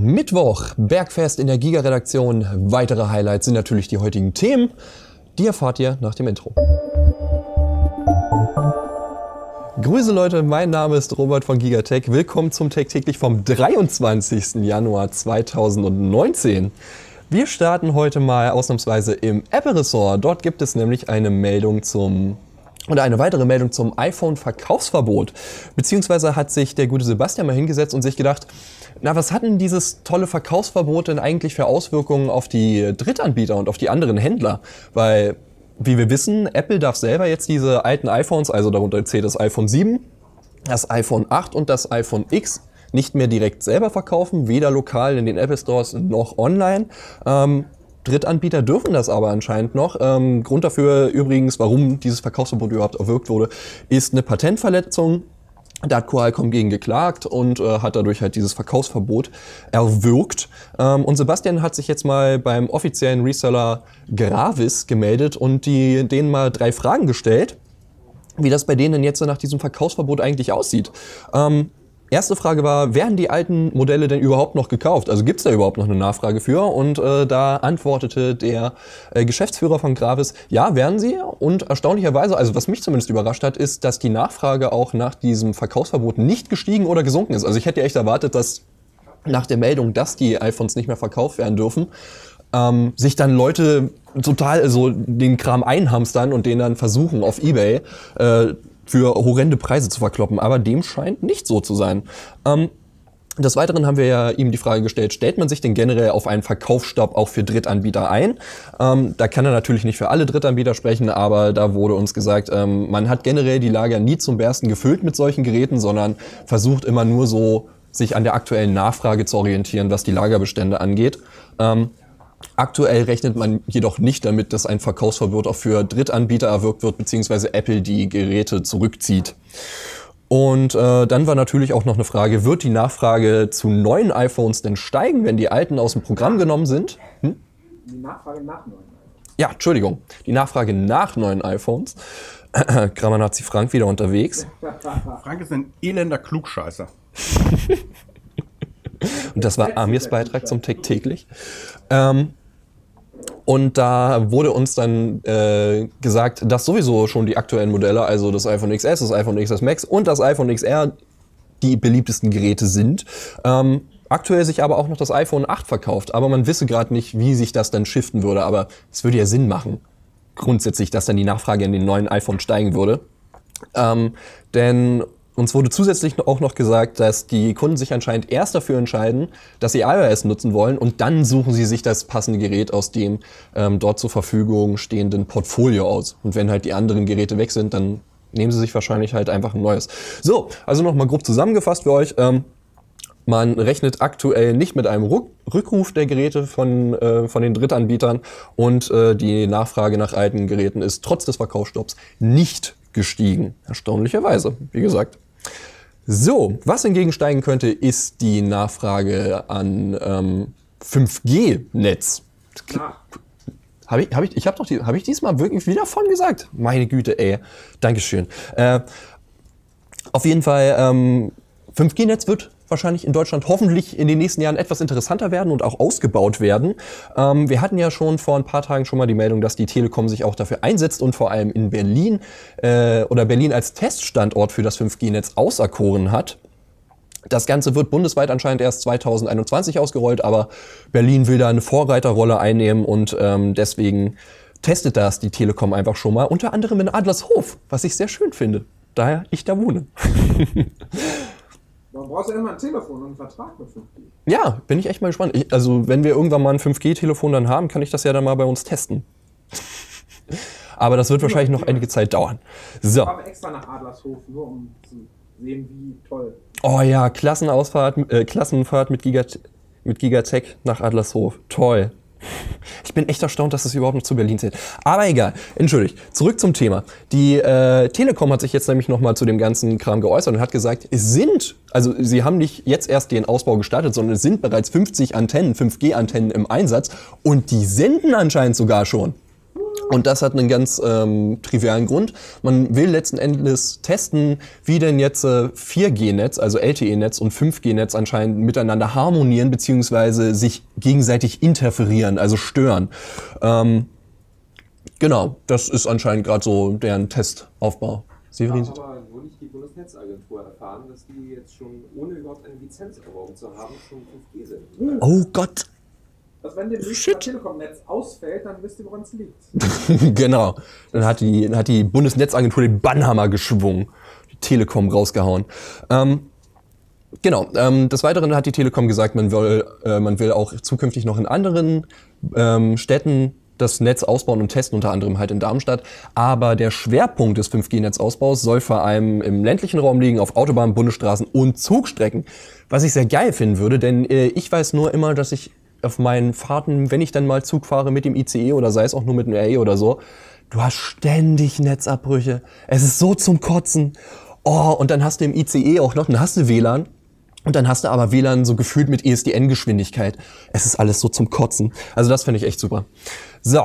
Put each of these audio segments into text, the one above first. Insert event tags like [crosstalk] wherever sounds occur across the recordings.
Mittwoch, Bergfest in der Giga-Redaktion. Weitere Highlights sind natürlich die heutigen Themen. Die erfahrt ihr nach dem Intro. Grüße Leute, mein Name ist Robert von Gigatech. Willkommen zum Tech täglich vom 23. Januar 2019. Wir starten heute mal ausnahmsweise im Apple Ressort. Dort gibt es nämlich eine Meldung zum und eine weitere Meldung zum iPhone-Verkaufsverbot. Beziehungsweise hat sich der gute Sebastian mal hingesetzt und sich gedacht, na, was hat denn dieses tolle Verkaufsverbot denn eigentlich für Auswirkungen auf die Drittanbieter und auf die anderen Händler? Weil, wie wir wissen, Apple darf selber jetzt diese alten iPhones, also darunter zählt das iPhone 7, das iPhone 8 und das iPhone X nicht mehr direkt selber verkaufen, weder lokal in den Apple Stores noch online. Ähm, Drittanbieter dürfen das aber anscheinend noch. Ähm, Grund dafür übrigens, warum dieses Verkaufsverbot überhaupt erwirkt wurde, ist eine Patentverletzung. Da hat Qualcomm gegen geklagt und äh, hat dadurch halt dieses Verkaufsverbot erwirkt. Ähm, und Sebastian hat sich jetzt mal beim offiziellen Reseller Gravis gemeldet und die, denen mal drei Fragen gestellt, wie das bei denen jetzt nach diesem Verkaufsverbot eigentlich aussieht. Ähm, Erste Frage war, werden die alten Modelle denn überhaupt noch gekauft? Also gibt es da überhaupt noch eine Nachfrage für? Und äh, da antwortete der äh, Geschäftsführer von Gravis, ja, werden sie. Und erstaunlicherweise, also was mich zumindest überrascht hat, ist, dass die Nachfrage auch nach diesem Verkaufsverbot nicht gestiegen oder gesunken ist. Also ich hätte ja echt erwartet, dass nach der Meldung, dass die iPhones nicht mehr verkauft werden dürfen, ähm, sich dann Leute total so also den Kram einhamstern und den dann versuchen auf Ebay äh, für horrende Preise zu verkloppen. Aber dem scheint nicht so zu sein. Ähm, des Weiteren haben wir ja ihm die Frage gestellt, stellt man sich denn generell auf einen Verkaufsstopp auch für Drittanbieter ein? Ähm, da kann er natürlich nicht für alle Drittanbieter sprechen, aber da wurde uns gesagt, ähm, man hat generell die Lager nie zum Bersten gefüllt mit solchen Geräten, sondern versucht immer nur so, sich an der aktuellen Nachfrage zu orientieren, was die Lagerbestände angeht. Ähm, Aktuell rechnet man jedoch nicht damit, dass ein Verkaufsverbot auch für Drittanbieter erwirkt wird, beziehungsweise Apple die Geräte zurückzieht. Und äh, dann war natürlich auch noch eine Frage, wird die Nachfrage zu neuen iPhones denn steigen, wenn die alten aus dem Programm genommen sind? Hm? Die Nachfrage nach neuen iPhones. Ja, Entschuldigung, die Nachfrage nach neuen iPhones. [clears throat] Grammer Nazi Frank wieder unterwegs. Frank ist ein elender Klugscheißer. [laughs] Und das war Amirs Beitrag zum Tech täglich. Ähm, und da wurde uns dann äh, gesagt, dass sowieso schon die aktuellen Modelle, also das iPhone XS, das iPhone XS Max und das iPhone XR die beliebtesten Geräte sind. Ähm, aktuell sich aber auch noch das iPhone 8 verkauft, aber man wisse gerade nicht, wie sich das dann shiften würde, aber es würde ja Sinn machen, grundsätzlich, dass dann die Nachfrage in den neuen iPhone steigen würde. Ähm, denn uns wurde zusätzlich auch noch gesagt, dass die Kunden sich anscheinend erst dafür entscheiden, dass sie iOS nutzen wollen und dann suchen sie sich das passende Gerät aus dem ähm, dort zur Verfügung stehenden Portfolio aus. Und wenn halt die anderen Geräte weg sind, dann nehmen sie sich wahrscheinlich halt einfach ein neues. So, also nochmal grob zusammengefasst für euch. Ähm, man rechnet aktuell nicht mit einem Rückruf der Geräte von, äh, von den Drittanbietern und äh, die Nachfrage nach alten Geräten ist trotz des Verkaufsstopps nicht gestiegen. Erstaunlicherweise, wie gesagt. So, was hingegen steigen könnte, ist die Nachfrage an ähm, 5G-Netz. Klar. Habe ich, hab ich, ich habe doch, die, habe ich diesmal wirklich wieder von gesagt? Meine Güte, ey. Dankeschön. Äh, auf jeden Fall, ähm, 5G-Netz wird wahrscheinlich in Deutschland hoffentlich in den nächsten Jahren etwas interessanter werden und auch ausgebaut werden. Ähm, wir hatten ja schon vor ein paar Tagen schon mal die Meldung, dass die Telekom sich auch dafür einsetzt und vor allem in Berlin äh, oder Berlin als Teststandort für das 5G-Netz auserkoren hat. Das Ganze wird bundesweit anscheinend erst 2021 ausgerollt, aber Berlin will da eine Vorreiterrolle einnehmen und ähm, deswegen testet das die Telekom einfach schon mal, unter anderem in Adlershof, was ich sehr schön finde, daher ich da wohne. [laughs] Man brauchst ja immer ein Telefon und einen Vertrag mit 5G. Ja, bin ich echt mal gespannt. Ich, also, wenn wir irgendwann mal ein 5G-Telefon dann haben, kann ich das ja dann mal bei uns testen. [laughs] Aber das wird wahrscheinlich noch einige Zeit dauern. So. Ich fahre extra nach Adlershof, nur um zu sehen, wie toll. Oh ja, Klassenausfahrt, äh, Klassenfahrt mit, Gigat mit Gigatech nach Adlershof. Toll. Ich bin echt erstaunt, dass es das überhaupt noch zu Berlin zählt. Aber egal, entschuldigt. Zurück zum Thema. Die äh, Telekom hat sich jetzt nämlich nochmal zu dem ganzen Kram geäußert und hat gesagt, es sind, also sie haben nicht jetzt erst den Ausbau gestartet, sondern es sind bereits 50 Antennen, 5G-Antennen im Einsatz und die senden anscheinend sogar schon. Und das hat einen ganz ähm, trivialen Grund. Man will letzten Endes testen, wie denn jetzt äh, 4G-Netz, also LTE-Netz und 5G-Netz anscheinend miteinander harmonieren beziehungsweise sich gegenseitig interferieren, also stören. Ähm, genau, das ist anscheinend gerade so deren Testaufbau. Severin ja, aber wo nicht die Bundesnetzagentur erfahren, dass die jetzt schon, ohne überhaupt eine Lizenz erworben zu haben, schon 5G sind. Oh Gott! dass wenn dem Telekom-Netz ausfällt, dann wisst ihr, woran es liegt. [laughs] genau. Dann hat die, hat die Bundesnetzagentur den Bannhammer geschwungen, die Telekom rausgehauen. Ähm, genau. Ähm, des Weiteren hat die Telekom gesagt, man will, äh, man will auch zukünftig noch in anderen ähm, Städten das Netz ausbauen und testen, unter anderem halt in Darmstadt. Aber der Schwerpunkt des 5G-Netzausbaus soll vor allem im ländlichen Raum liegen, auf Autobahnen, Bundesstraßen und Zugstrecken. Was ich sehr geil finden würde, denn äh, ich weiß nur immer, dass ich auf meinen Fahrten, wenn ich dann mal Zug fahre mit dem ICE oder sei es auch nur mit dem RE oder so, du hast ständig Netzabbrüche. Es ist so zum Kotzen. Oh, und dann hast du im ICE auch noch, dann hast du WLAN. Und dann hast du aber WLAN so gefühlt mit ESDN-Geschwindigkeit. Es ist alles so zum Kotzen. Also das finde ich echt super. So,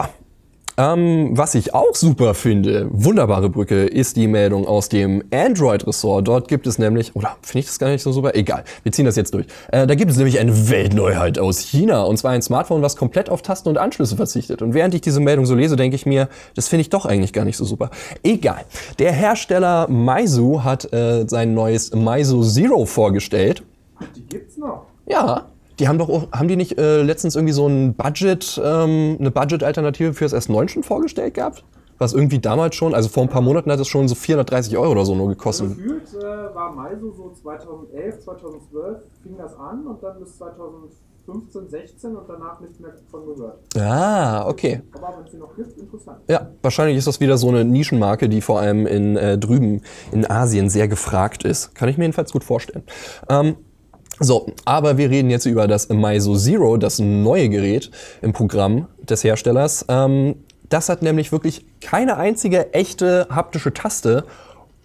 ähm, was ich auch super finde, wunderbare Brücke, ist die Meldung aus dem Android-Ressort. Dort gibt es nämlich, oder finde ich das gar nicht so super? Egal, wir ziehen das jetzt durch. Äh, da gibt es nämlich eine Weltneuheit aus China. Und zwar ein Smartphone, was komplett auf Tasten und Anschlüsse verzichtet. Und während ich diese Meldung so lese, denke ich mir, das finde ich doch eigentlich gar nicht so super. Egal. Der Hersteller Meizu hat äh, sein neues Meizu Zero vorgestellt. Ach, Die gibt's noch? Ja, die haben doch auch, haben die nicht äh, letztens irgendwie so ein Budget, ähm, eine Budget-Alternative für das S9 schon vorgestellt gehabt? Was irgendwie damals schon, also vor ein paar Monaten hat es schon so 430 Euro oder so nur gekostet. gefühlt äh, war Meiso so 2011, 2012 fing das an und dann bis 2015, 16 und danach nicht mehr von gehört. Ah, okay. Aber wenn es sie noch gibt, interessant. Ja, wahrscheinlich ist das wieder so eine Nischenmarke, die vor allem in äh, drüben in Asien sehr gefragt ist. Kann ich mir jedenfalls gut vorstellen. Ähm, so, aber wir reden jetzt über das Meiso Zero, das neue Gerät im Programm des Herstellers. Ähm, das hat nämlich wirklich keine einzige echte haptische Taste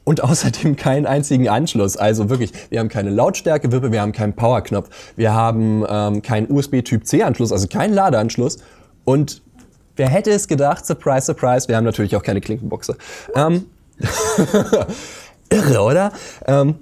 und [laughs] außerdem keinen einzigen Anschluss. Also wirklich, wir haben keine Lautstärkewippe, wir haben keinen Powerknopf, wir haben ähm, keinen USB-Typ-C-Anschluss, also keinen Ladeanschluss. Und wer hätte es gedacht, surprise, surprise, wir haben natürlich auch keine Klinkenboxe. Ähm, [laughs] Irre, oder? Ähm,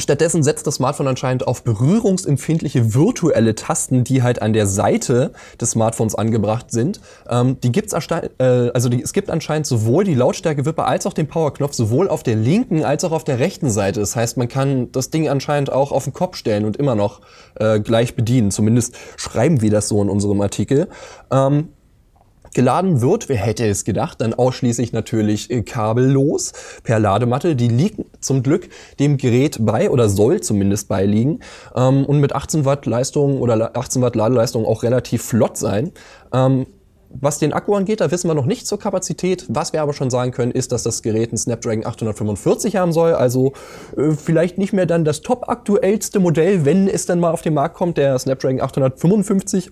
Stattdessen setzt das Smartphone anscheinend auf berührungsempfindliche virtuelle Tasten, die halt an der Seite des Smartphones angebracht sind. Ähm, die gibt's äh, also die, es gibt anscheinend sowohl die Lautstärkewippe als auch den Powerknopf sowohl auf der linken als auch auf der rechten Seite. Das heißt, man kann das Ding anscheinend auch auf den Kopf stellen und immer noch äh, gleich bedienen. Zumindest schreiben wir das so in unserem Artikel. Ähm, Geladen wird, wer hätte es gedacht, dann ausschließlich natürlich äh, kabellos per Ladematte. Die liegt zum Glück dem Gerät bei oder soll zumindest beiliegen ähm, und mit 18 Watt Leistung oder 18 Watt Ladeleistung auch relativ flott sein. Ähm, was den Akku angeht, da wissen wir noch nicht zur Kapazität. Was wir aber schon sagen können, ist, dass das Gerät einen Snapdragon 845 haben soll. Also äh, vielleicht nicht mehr dann das top aktuellste Modell, wenn es dann mal auf den Markt kommt, der Snapdragon 855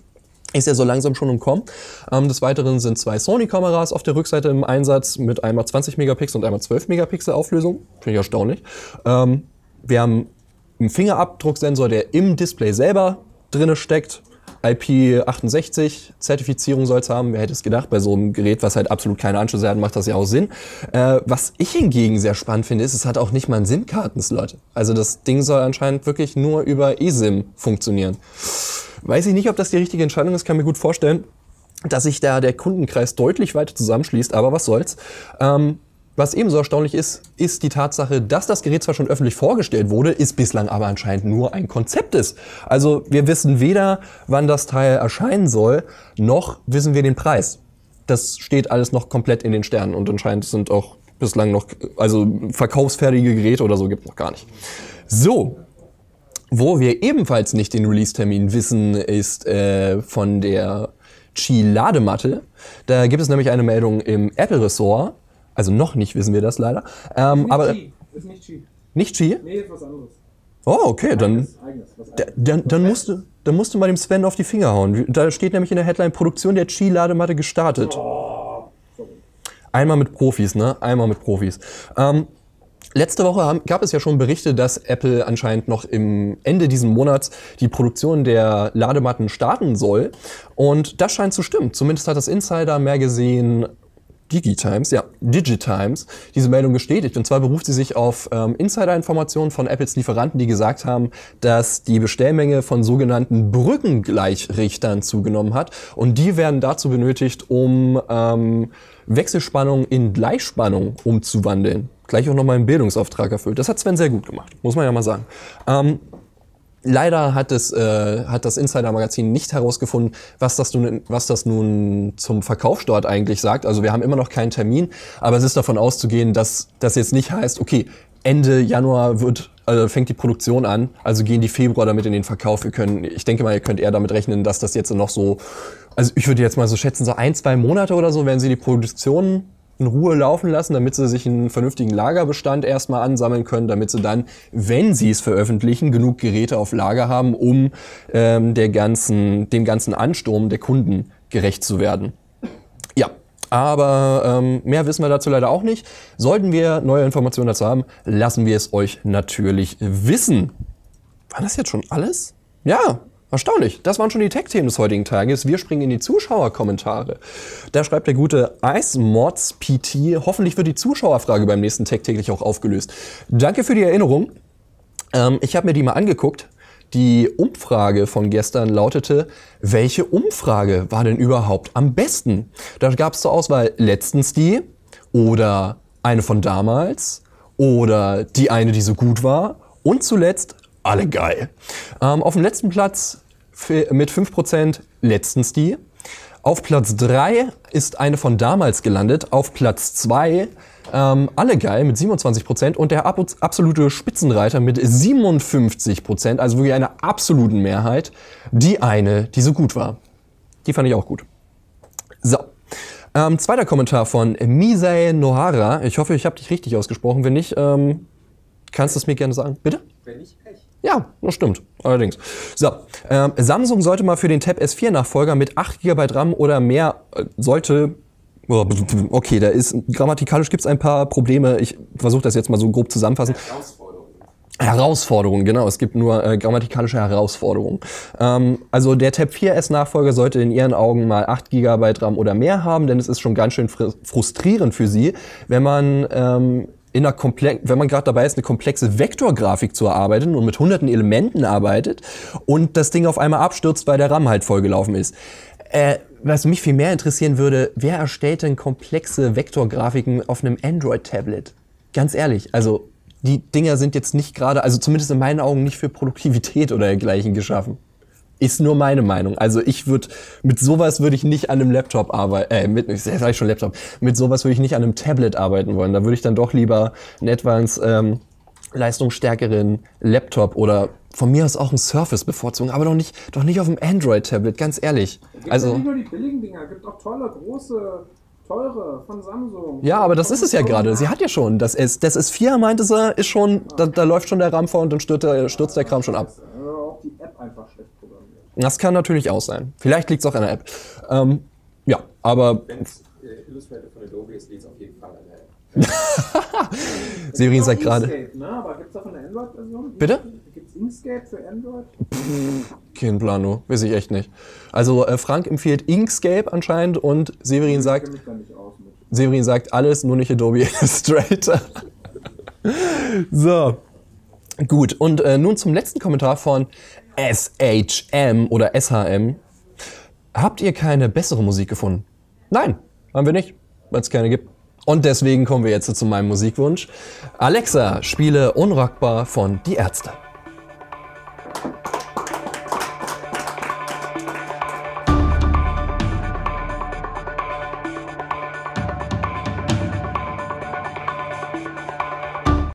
ist ja so langsam schon umkommen. Ähm, des Weiteren sind zwei Sony-Kameras auf der Rückseite im Einsatz mit einmal 20 Megapixel und einmal 12 Megapixel Auflösung. Finde ich erstaunlich. Ähm, wir haben einen Fingerabdrucksensor, der im Display selber drinne steckt. IP68 Zertifizierung soll es haben. Wer hätte es gedacht, bei so einem Gerät, was halt absolut keine Anschlüsse hat, macht das ja auch Sinn. Äh, was ich hingegen sehr spannend finde, ist, es hat auch nicht mal einen SIM-Karten-Slot. Also das Ding soll anscheinend wirklich nur über eSIM funktionieren. Weiß ich nicht, ob das die richtige Entscheidung ist, kann mir gut vorstellen, dass sich da der Kundenkreis deutlich weiter zusammenschließt, aber was soll's. Ähm, was ebenso erstaunlich ist, ist die Tatsache, dass das Gerät zwar schon öffentlich vorgestellt wurde, ist bislang aber anscheinend nur ein Konzept ist. Also wir wissen weder, wann das Teil erscheinen soll, noch wissen wir den Preis. Das steht alles noch komplett in den Sternen und anscheinend sind auch bislang noch, also verkaufsfertige Geräte oder so gibt noch gar nicht. So, wo wir ebenfalls nicht den Release-Termin wissen, ist äh, von der Chi-Ladematte. Da gibt es nämlich eine Meldung im Apple-Ressort. Also noch nicht wissen wir das leider. Ähm, ist nicht aber Qi. Ist nicht Qi. Nicht Qi? Nee, ist was anderes. Oh, okay, dann, dann, dann, musst du, dann musst du mal dem Sven auf die Finger hauen. Da steht nämlich in der Headline Produktion der Qi-Ladematte gestartet. Oh. Einmal mit Profis, ne? Einmal mit Profis. Ähm, Letzte Woche haben, gab es ja schon Berichte, dass Apple anscheinend noch im Ende diesen Monats die Produktion der Ladematten starten soll. Und das scheint zu stimmen. Zumindest hat das Insider mehr gesehen Digitimes, ja, Digitimes, diese Meldung bestätigt. Und zwar beruft sie sich auf ähm, Insider-Informationen von Apples Lieferanten, die gesagt haben, dass die Bestellmenge von sogenannten Brückengleichrichtern zugenommen hat. Und die werden dazu benötigt, um ähm, Wechselspannung in Gleichspannung umzuwandeln. Gleich auch nochmal einen Bildungsauftrag erfüllt. Das hat Sven sehr gut gemacht, muss man ja mal sagen. Ähm, Leider hat, es, äh, hat das Insider-Magazin nicht herausgefunden, was das, nun, was das nun zum Verkaufsstart eigentlich sagt. Also wir haben immer noch keinen Termin, aber es ist davon auszugehen, dass das jetzt nicht heißt, okay, Ende Januar wird, äh, fängt die Produktion an, also gehen die Februar damit in den Verkauf. Wir können, ich denke mal, ihr könnt eher damit rechnen, dass das jetzt noch so, also ich würde jetzt mal so schätzen, so ein, zwei Monate oder so werden sie die Produktion in Ruhe laufen lassen, damit sie sich einen vernünftigen Lagerbestand erstmal ansammeln können, damit sie dann, wenn sie es veröffentlichen, genug Geräte auf Lager haben, um ähm, der ganzen, dem ganzen Ansturm der Kunden gerecht zu werden. Ja, aber ähm, mehr wissen wir dazu leider auch nicht. Sollten wir neue Informationen dazu haben, lassen wir es euch natürlich wissen. War das jetzt schon alles? Ja, Erstaunlich. Das waren schon die Tech-Themen des heutigen Tages. Wir springen in die Zuschauerkommentare. Da schreibt der gute IceMods.pt. Hoffentlich wird die Zuschauerfrage beim nächsten Tech täglich auch aufgelöst. Danke für die Erinnerung. Ähm, ich habe mir die mal angeguckt. Die Umfrage von gestern lautete, welche Umfrage war denn überhaupt am besten? Da gab es zur Auswahl letztens die oder eine von damals oder die eine, die so gut war und zuletzt alle geil. Ähm, auf dem letzten Platz mit 5% letztens die. Auf Platz 3 ist eine von damals gelandet. Auf Platz 2 ähm, alle geil mit 27% und der ab absolute Spitzenreiter mit 57%, also wirklich einer absoluten Mehrheit, die eine, die so gut war. Die fand ich auch gut. So. Ähm, zweiter Kommentar von Misae Nohara. Ich hoffe, ich habe dich richtig ausgesprochen. Wenn nicht, ähm, kannst du es mir gerne sagen. Bitte? Wenn nicht. Ja, das stimmt. Allerdings. So, ähm, Samsung sollte mal für den Tab S4-Nachfolger mit 8 GB RAM oder mehr äh, sollte oh, Okay, da ist grammatikalisch gibt es ein paar Probleme. Ich versuche das jetzt mal so grob zusammenfassen. Herausforderungen. Herausforderungen, genau. Es gibt nur äh, grammatikalische Herausforderungen. Ähm, also der Tab 4S-Nachfolger sollte in Ihren Augen mal 8 GB RAM oder mehr haben, denn es ist schon ganz schön frustrierend für Sie, wenn man ähm, in einer komplex wenn man gerade dabei ist, eine komplexe Vektorgrafik zu erarbeiten und mit hunderten Elementen arbeitet und das Ding auf einmal abstürzt, weil der RAM halt vollgelaufen ist. Äh, was mich viel mehr interessieren würde, wer erstellt denn komplexe Vektorgrafiken auf einem Android-Tablet? Ganz ehrlich, also die Dinger sind jetzt nicht gerade, also zumindest in meinen Augen nicht für Produktivität oder dergleichen geschaffen. Ist nur meine Meinung. Also ich würde, mit sowas würde ich nicht an einem Laptop arbeiten, äh, mit, sag ich schon Laptop, mit sowas würde ich nicht an einem Tablet arbeiten wollen. Da würde ich dann doch lieber einen Advanced, ähm, leistungsstärkeren Laptop oder von mir aus auch ein Surface bevorzugen, aber doch nicht, doch nicht auf einem Android-Tablet, ganz ehrlich. Gibt also, ja nicht nur die billigen Dinger, gibt auch tolle, große, teure von Samsung. Ja, aber das ist es ja gerade. Sie hat ja schon. Das S, das S4, meinte sie, ist schon, da, da läuft schon der RAM vor und dann stürzt der, stürzt der Kram schon ab. Also auch die App einfach das kann natürlich auch sein. Vielleicht liegt es auch an der App. Ähm, ja, aber. Wenn es äh, Illustrator von Adobe ist, liegt es auf jeden Fall an der App. [laughs] Severin sagt gerade. Ne? Bitte? Gibt es Inkscape für Android? Pff, kein Plano, weiß ich echt nicht. Also äh, Frank empfiehlt Inkscape anscheinend und Severin sagt. Severin sagt alles, nur nicht Adobe [laughs] Illustrator. [laughs] so. Gut, und äh, nun zum letzten Kommentar von SHM oder SHM. Habt ihr keine bessere Musik gefunden? Nein, haben wir nicht, weil es keine gibt. Und deswegen kommen wir jetzt zu meinem Musikwunsch. Alexa, spiele Unrockbar von Die Ärzte.